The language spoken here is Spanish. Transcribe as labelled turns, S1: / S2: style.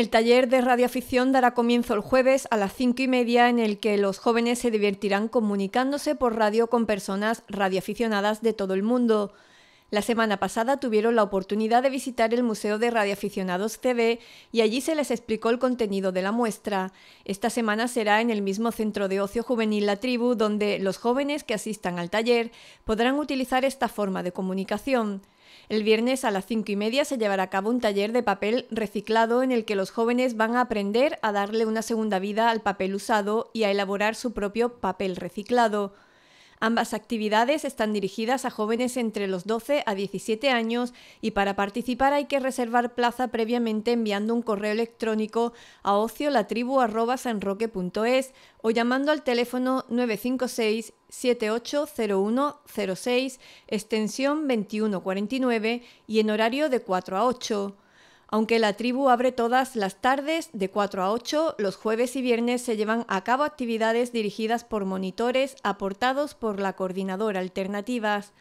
S1: El taller de radioafición dará comienzo el jueves a las cinco y media, en el que los jóvenes se divertirán comunicándose por radio con personas radioaficionadas de todo el mundo. La semana pasada tuvieron la oportunidad de visitar el Museo de Radioaficionados CB y allí se les explicó el contenido de la muestra. Esta semana será en el mismo centro de ocio juvenil La Tribu, donde los jóvenes que asistan al taller podrán utilizar esta forma de comunicación. El viernes a las cinco y media se llevará a cabo un taller de papel reciclado en el que los jóvenes van a aprender a darle una segunda vida al papel usado y a elaborar su propio papel reciclado. Ambas actividades están dirigidas a jóvenes entre los 12 a 17 años y para participar hay que reservar plaza previamente enviando un correo electrónico a ociolatribu.sanroque.es o llamando al teléfono 956 780106 extensión 2149 y en horario de 4 a 8. Aunque la tribu abre todas las tardes de 4 a 8, los jueves y viernes se llevan a cabo actividades dirigidas por monitores aportados por la coordinadora Alternativas.